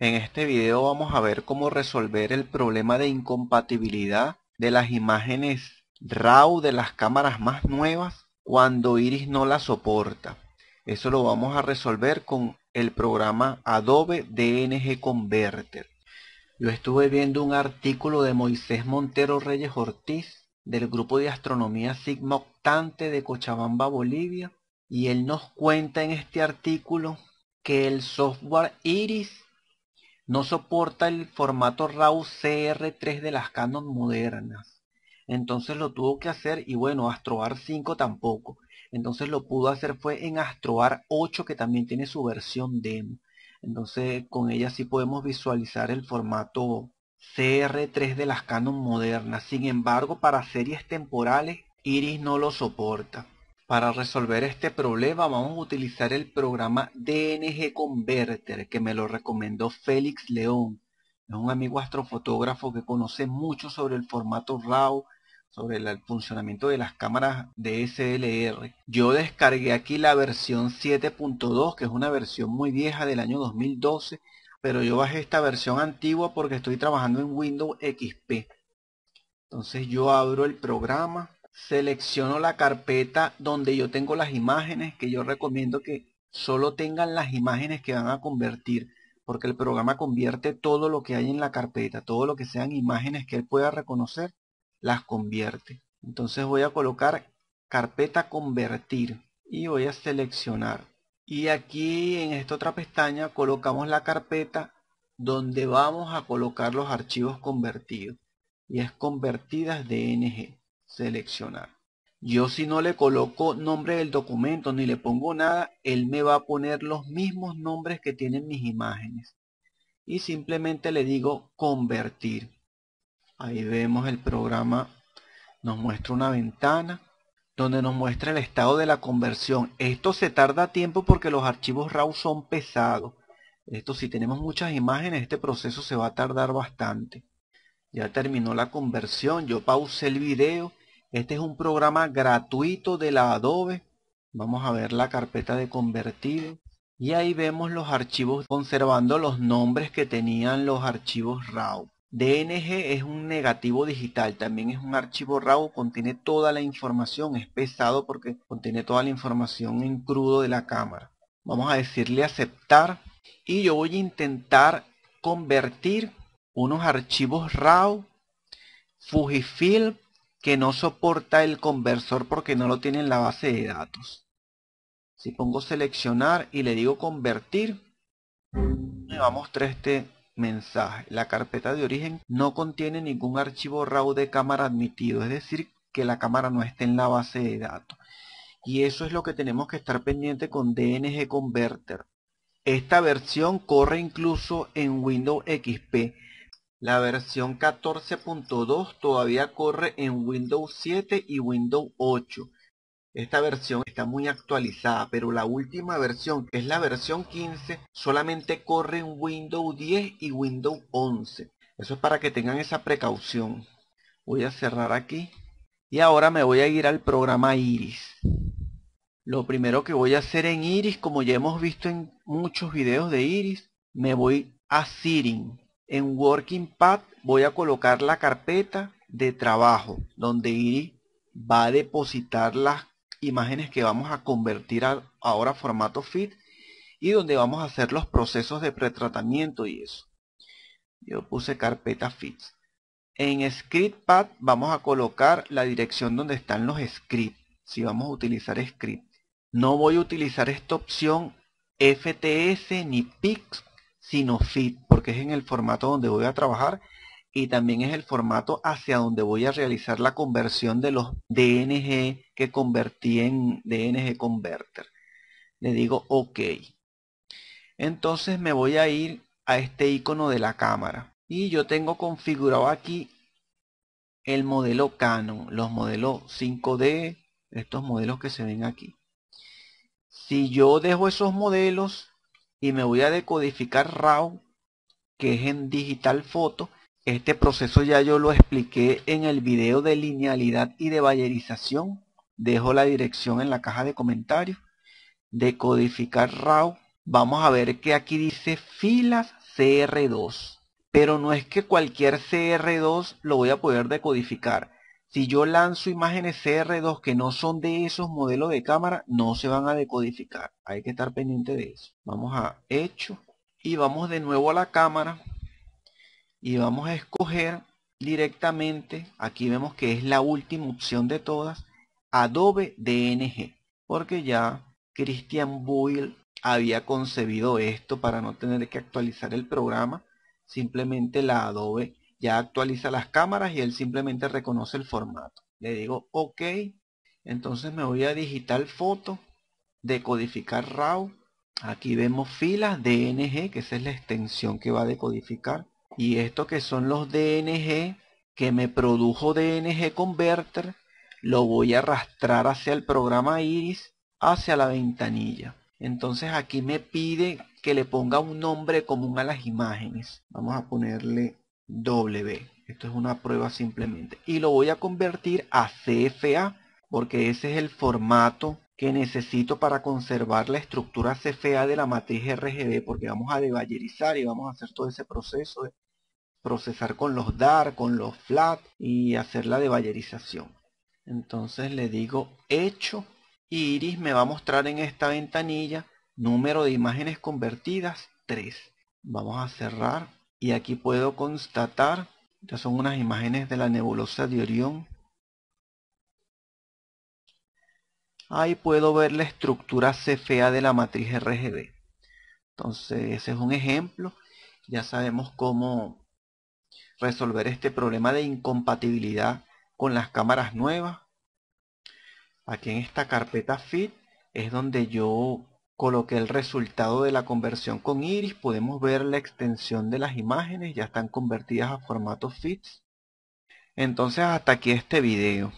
En este video vamos a ver cómo resolver el problema de incompatibilidad de las imágenes RAW de las cámaras más nuevas cuando Iris no la soporta. Eso lo vamos a resolver con el programa Adobe DNG Converter. Yo estuve viendo un artículo de Moisés Montero Reyes Ortiz del grupo de astronomía Sigma Octante de Cochabamba, Bolivia, y él nos cuenta en este artículo que el software Iris no soporta el formato RAW CR3 de las Canon modernas. Entonces lo tuvo que hacer y bueno, AstroAR 5 tampoco. Entonces lo pudo hacer fue en AstroAR 8 que también tiene su versión demo. Entonces con ella sí podemos visualizar el formato CR3 de las Canon modernas. Sin embargo, para series temporales, Iris no lo soporta. Para resolver este problema vamos a utilizar el programa DNG Converter que me lo recomendó Félix León. Es un amigo astrofotógrafo que conoce mucho sobre el formato RAW, sobre el funcionamiento de las cámaras de Yo descargué aquí la versión 7.2 que es una versión muy vieja del año 2012, pero yo bajé esta versión antigua porque estoy trabajando en Windows XP. Entonces yo abro el programa selecciono la carpeta donde yo tengo las imágenes, que yo recomiendo que solo tengan las imágenes que van a convertir, porque el programa convierte todo lo que hay en la carpeta, todo lo que sean imágenes que él pueda reconocer, las convierte. Entonces voy a colocar carpeta convertir y voy a seleccionar. Y aquí en esta otra pestaña colocamos la carpeta donde vamos a colocar los archivos convertidos. Y es convertidas DNG seleccionar. Yo si no le coloco nombre del documento ni le pongo nada, él me va a poner los mismos nombres que tienen mis imágenes. Y simplemente le digo convertir. Ahí vemos el programa, nos muestra una ventana donde nos muestra el estado de la conversión. Esto se tarda tiempo porque los archivos RAW son pesados. Esto si tenemos muchas imágenes, este proceso se va a tardar bastante. Ya terminó la conversión, yo pausé el video este es un programa gratuito de la Adobe. Vamos a ver la carpeta de convertido. Y ahí vemos los archivos conservando los nombres que tenían los archivos RAW. DNG es un negativo digital, también es un archivo RAW, contiene toda la información, es pesado porque contiene toda la información en crudo de la cámara. Vamos a decirle aceptar y yo voy a intentar convertir unos archivos RAW Fujifilm que no soporta el conversor porque no lo tiene en la base de datos. Si pongo seleccionar y le digo convertir, me va a mostrar este mensaje. La carpeta de origen no contiene ningún archivo RAW de cámara admitido, es decir, que la cámara no esté en la base de datos. Y eso es lo que tenemos que estar pendiente con DNG Converter. Esta versión corre incluso en Windows XP la versión 14.2 todavía corre en Windows 7 y Windows 8. Esta versión está muy actualizada, pero la última versión, que es la versión 15, solamente corre en Windows 10 y Windows 11. Eso es para que tengan esa precaución. Voy a cerrar aquí. Y ahora me voy a ir al programa Iris. Lo primero que voy a hacer en Iris, como ya hemos visto en muchos videos de Iris, me voy a Sirin. En Working Pad voy a colocar la carpeta de trabajo donde Iri va a depositar las imágenes que vamos a convertir ahora a formato FIT y donde vamos a hacer los procesos de pretratamiento y eso. Yo puse carpeta FIT. En Script Path vamos a colocar la dirección donde están los scripts, si vamos a utilizar script. No voy a utilizar esta opción FTS ni PIX, sino FIT es en el formato donde voy a trabajar y también es el formato hacia donde voy a realizar la conversión de los DNG que convertí en DNG Converter. Le digo OK. Entonces me voy a ir a este icono de la cámara. Y yo tengo configurado aquí el modelo Canon, los modelos 5D, estos modelos que se ven aquí. Si yo dejo esos modelos y me voy a decodificar RAW, que es en digital foto. Este proceso ya yo lo expliqué en el video de linealidad y de bayerización. Dejo la dirección en la caja de comentarios. Decodificar RAW. Vamos a ver que aquí dice filas CR2. Pero no es que cualquier CR2 lo voy a poder decodificar. Si yo lanzo imágenes CR2 que no son de esos modelos de cámara, no se van a decodificar. Hay que estar pendiente de eso. Vamos a hecho y vamos de nuevo a la cámara y vamos a escoger directamente, aquí vemos que es la última opción de todas, Adobe DNG, porque ya Christian Boyle había concebido esto para no tener que actualizar el programa, simplemente la Adobe ya actualiza las cámaras y él simplemente reconoce el formato. Le digo OK, entonces me voy a digital foto, decodificar RAW Aquí vemos filas DNG, que esa es la extensión que va a decodificar. Y esto que son los DNG que me produjo DNG Converter, lo voy a arrastrar hacia el programa Iris, hacia la ventanilla. Entonces aquí me pide que le ponga un nombre común a las imágenes. Vamos a ponerle W. Esto es una prueba simplemente. Y lo voy a convertir a CFA, porque ese es el formato que necesito para conservar la estructura CFA de la matriz RGB, porque vamos a deballerizar y vamos a hacer todo ese proceso de procesar con los DAR, con los FLAT y hacer la deballerización. Entonces le digo hecho y Iris me va a mostrar en esta ventanilla número de imágenes convertidas 3. Vamos a cerrar y aquí puedo constatar, ya son unas imágenes de la nebulosa de Orión ahí puedo ver la estructura CFA de la matriz RGB. Entonces, ese es un ejemplo. Ya sabemos cómo resolver este problema de incompatibilidad con las cámaras nuevas. Aquí en esta carpeta FIT es donde yo coloqué el resultado de la conversión con Iris. Podemos ver la extensión de las imágenes, ya están convertidas a formato FIT. Entonces hasta aquí este video.